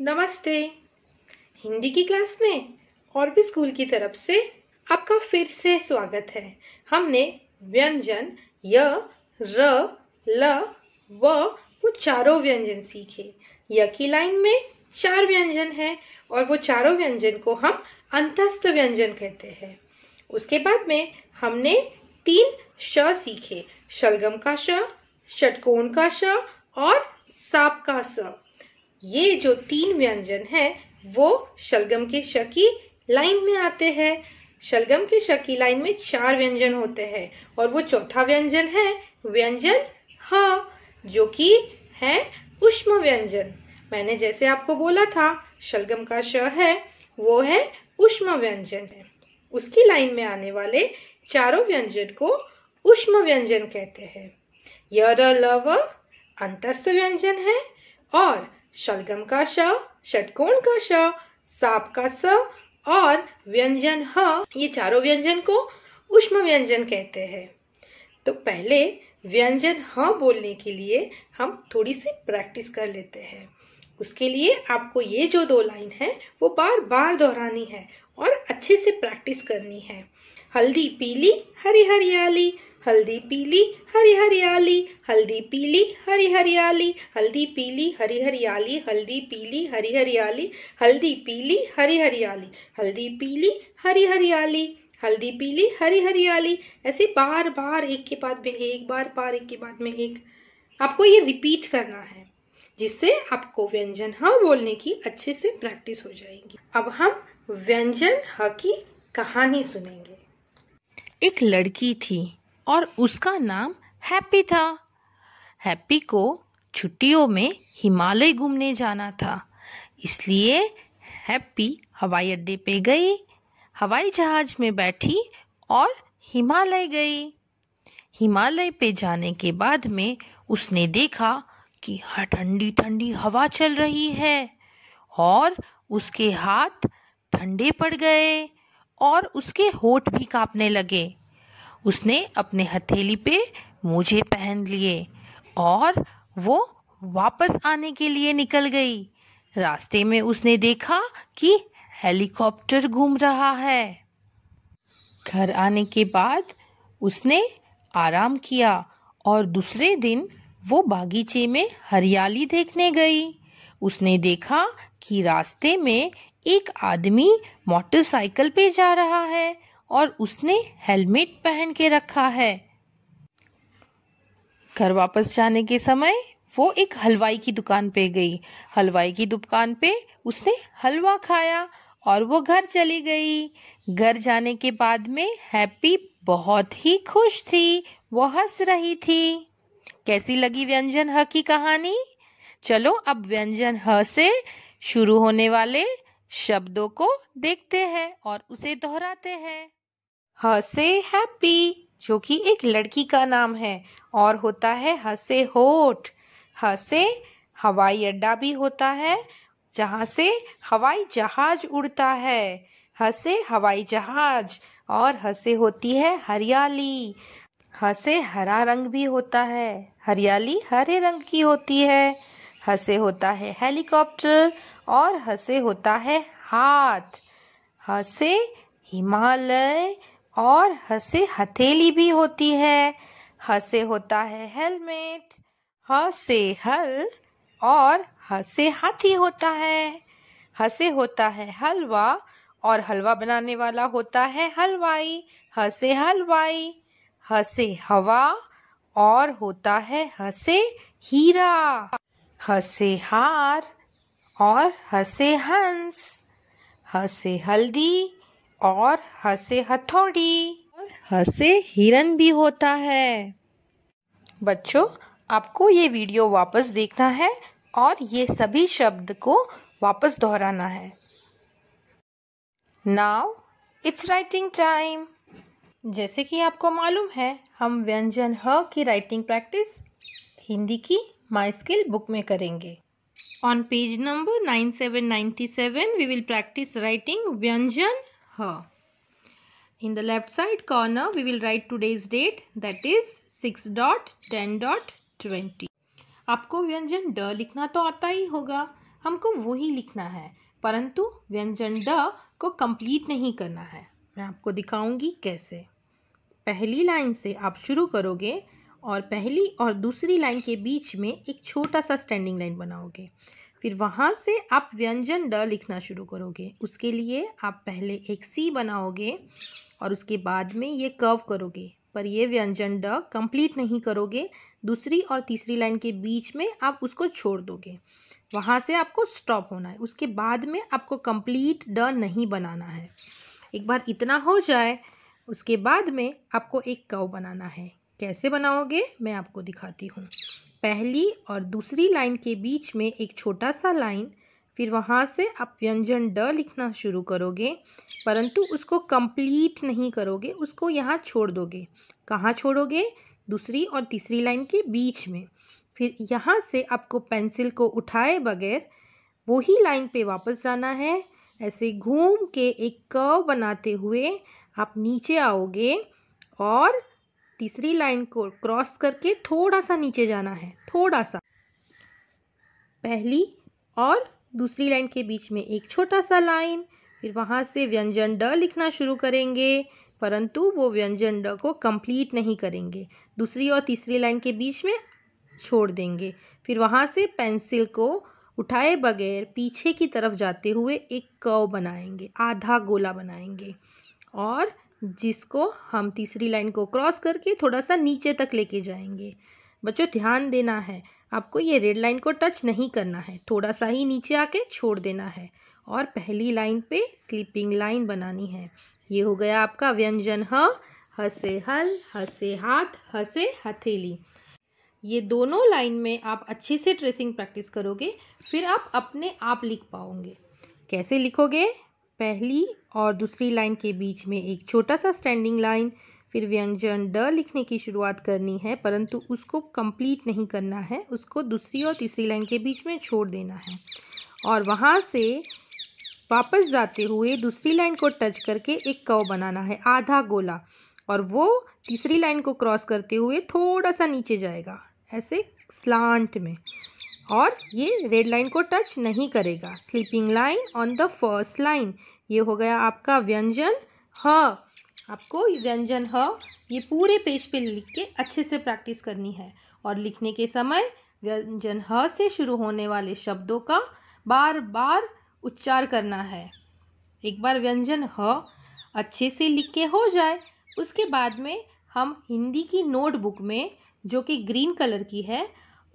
नमस्ते हिंदी की क्लास में और भी स्कूल की तरफ से आपका फिर से स्वागत है हमने व्यंजन य र ल व वो चारों व्यंजन सीखे य की लाइन में चार व्यंजन है और वो चारों व्यंजन को हम अंतस्थ व्यंजन कहते हैं उसके बाद में हमने तीन श सीखे शलगम का श षटकोण का श और सांप का स ये जो तीन व्यंजन है वो शलगम के शकी लाइन में आते हैं शलगम के शकी लाइन में चार व्यंजन होते हैं और वो चौथा व्यंजन है व्यंजन ह जो कि है उष्म व्यंजन मैंने जैसे आपको बोला था शलगम का श है वो है उष्म व्यंजन है उसकी लाइन में आने वाले चारों व्यंजन को उष्म व्यंजन कहते हैं यह अंतस्थ व्यंजन है और शलगम का श षटकोण का श साप का स और व्यंजन ह ये चारों व्यंजन को उष्म व्यंजन कहते हैं तो पहले व्यंजन ह बोलने के लिए हम थोड़ी सी प्रैक्टिस कर लेते हैं उसके लिए आपको ये जो दो लाइन है वो बार बार दोहरानी है और अच्छे से प्रैक्टिस करनी है हल्दी पीली हरी हरियाली हल्दी पीली हरी हरियाली हल्दी पीली हरी हरियाली हल्दी पीली हरी हरियाली हल्दी पीली हरी हरियाली हल्दी पीली हरी हरियाली हल्दी पीली हरी हरियाली हल्दी पीली हरी हरियाली ऐसे बार बार एक के बाद में एक बार बार एक के बाद में एक आपको ये रिपीट करना है जिससे आपको व्यंजन ह हाँ बोलने की अच्छे से प्रैक्टिस हो जाएगी अब हम व्यंजन ह हाँ की कहानी सुनेंगे एक लड़की थी और उसका नाम हैप्पी था हैप्पी को छुट्टियों में हिमालय घूमने जाना था इसलिए हैप्पी हवाई अड्डे पे गई हवाई जहाज में बैठी और हिमालय गई हिमालय पे जाने के बाद में उसने देखा कि हाँ, ठंडी ठंडी हवा चल रही है और उसके हाथ ठंडे पड़ गए और उसके होठ भी कांपने लगे उसने अपने हथेली पे मोजे पहन लिए और वो वापस आने के लिए निकल गई रास्ते में उसने देखा कि हेलीकॉप्टर घूम रहा है घर आने के बाद उसने आराम किया और दूसरे दिन वो बागीचे में हरियाली देखने गई उसने देखा कि रास्ते में एक आदमी मोटरसाइकिल पे जा रहा है और उसने हेलमेट पहन के रखा है घर वापस जाने के समय वो एक हलवाई की दुकान पे गई हलवाई की दुकान पे उसने हलवा खाया और वो घर चली गई घर जाने के बाद में हैप्पी बहुत ही खुश थी वो हंस रही थी कैसी लगी व्यंजन ह की कहानी चलो अब व्यंजन ह से शुरू होने वाले शब्दों को देखते हैं और उसे दोहराते हैं हसे हैप्पी जो कि एक लड़की का नाम है और होता है हसे होठ हसे हवाई अड्डा भी होता है जहाँ से हवाई जहाज उड़ता है हसे हवाई जहाज और हसे होती है हरियाली हसे हरा रंग भी होता है हरियाली हरे रंग की होती है हसे होता है हेलीकॉप्टर और हसे होता है हाथ हसे हिमालय और हसे हथेली भी होती है हसे होता है हेलमेट हसे हल और हसे हाथी होता है हसे होता है हलवा और हलवा बनाने वाला होता है हलवाई हसे हलवाई हसे हवा और होता है हसे हीरा हसे हार और हसे हंस हसे हल्दी और हसे हथौड़ी और हसे हिरन भी होता है बच्चों आपको ये वीडियो वापस देखना है और ये सभी शब्द को वापस दोहराना है नाउ इट्स राइटिंग टाइम जैसे कि आपको मालूम है हम व्यंजन ह की राइटिंग प्रैक्टिस हिंदी की माई स्किल बुक में करेंगे on page number nine seven ninety seven we will practise writing व्यंजन her. In the left side corner, we will write today's date that is 6 dot 10 dot 20. आपको व्यंजन ड लिखना तो आता ही होगा हमको वो ही लिखना है परंतु व्यंजन ड को कंप्लीट नहीं करना है मैं आपको दिखाऊंगी कैसे पहली लाइन से आप शुरू करोगे और पहली और दूसरी लाइन के बीच में एक छोटा सा स्टैंडिंग लाइन बनाओगे फिर वहाँ से आप व्यंजन ड लिखना शुरू करोगे उसके लिए आप पहले एक सी बनाओगे और उसके बाद में ये कर्व करोगे पर ये व्यंजन ड कंप्लीट नहीं करोगे दूसरी और तीसरी लाइन के बीच में आप उसको छोड़ दोगे वहाँ से आपको स्टॉप होना है उसके बाद में आपको कंप्लीट ड नहीं बनाना है एक बार इतना हो जाए उसके बाद में आपको एक कव बनाना है कैसे बनाओगे मैं आपको दिखाती हूँ पहली और दूसरी लाइन के बीच में एक छोटा सा लाइन फिर वहाँ से आप व्यंजन ड लिखना शुरू करोगे परंतु उसको कंप्लीट नहीं करोगे उसको यहाँ छोड़ दोगे कहाँ छोड़ोगे दूसरी और तीसरी लाइन के बीच में फिर यहाँ से आपको पेंसिल को उठाए बगैर वही लाइन पे वापस जाना है ऐसे घूम के एक कर्व बनाते हुए आप नीचे आओगे और तीसरी लाइन को क्रॉस करके थोड़ा सा नीचे जाना है थोड़ा सा पहली और दूसरी लाइन के बीच में एक छोटा सा लाइन फिर वहाँ से व्यंजन ड लिखना शुरू करेंगे परंतु वो व्यंजन ड को कंप्लीट नहीं करेंगे दूसरी और तीसरी लाइन के बीच में छोड़ देंगे फिर वहाँ से पेंसिल को उठाए बगैर पीछे की तरफ जाते हुए एक कव बनाएंगे आधा गोला बनाएंगे और जिसको हम तीसरी लाइन को क्रॉस करके थोड़ा सा नीचे तक लेके जाएंगे बच्चों ध्यान देना है आपको ये रेड लाइन को टच नहीं करना है थोड़ा सा ही नीचे आके छोड़ देना है और पहली लाइन पे स्लीपिंग लाइन बनानी है ये हो गया आपका व्यंजन ह हसे हल हसे हाथ हसे हथेली ये दोनों लाइन में आप अच्छे से ट्रेसिंग प्रैक्टिस करोगे फिर आप अपने आप लिख पाओगे कैसे लिखोगे पहली और दूसरी लाइन के बीच में एक छोटा सा स्टैंडिंग लाइन फिर व्यंजन ड लिखने की शुरुआत करनी है परंतु उसको कंप्लीट नहीं करना है उसको दूसरी और तीसरी लाइन के बीच में छोड़ देना है और वहाँ से वापस जाते हुए दूसरी लाइन को टच करके एक कव बनाना है आधा गोला और वो तीसरी लाइन को क्रॉस करते हुए थोड़ा सा नीचे जाएगा ऐसे स्लांट में और ये रेड लाइन को टच नहीं करेगा sleeping line on the first line ये हो गया आपका व्यंजन ह आपको व्यंजन ह ये पूरे पेज पे लिख के अच्छे से प्रैक्टिस करनी है और लिखने के समय व्यंजन ह से शुरू होने वाले शब्दों का बार बार उच्चार करना है एक बार व्यंजन ह अच्छे से लिख के हो जाए उसके बाद में हम हिंदी की नोटबुक में जो कि ग्रीन कलर की है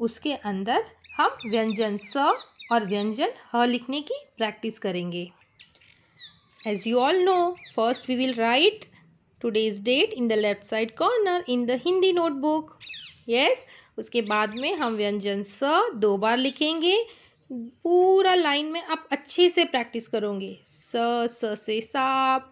उसके अंदर हम व्यंजन स और व्यंजन ह लिखने की प्रैक्टिस करेंगे as you all know first we will write today's date in the left side corner in the Hindi notebook yes उसके बाद में हम व्यंजन स दो बार लिखेंगे पूरा लाइन में आप अच्छे से प्रैक्टिस करोगे स स से सांप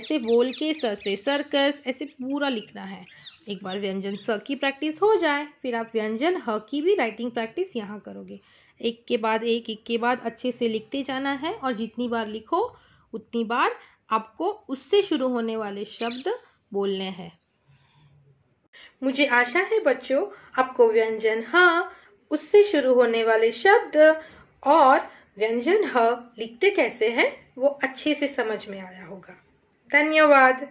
ऐसे बोल के स से सर्कस ऐसे पूरा लिखना है एक बार व्यंजन स की प्रैक्टिस हो जाए फिर आप व्यंजन ह की भी राइटिंग प्रैक्टिस यहाँ करोगे एक के बाद एक एक के बाद अच्छे से लिखते जाना है और जितनी बार लिखो उतनी बार आपको उससे शुरू होने वाले शब्द बोलने हैं मुझे आशा है बच्चों आपको व्यंजन ह उससे शुरू होने वाले शब्द और व्यंजन ह लिखते कैसे हैं वो अच्छे से समझ में आया होगा धन्यवाद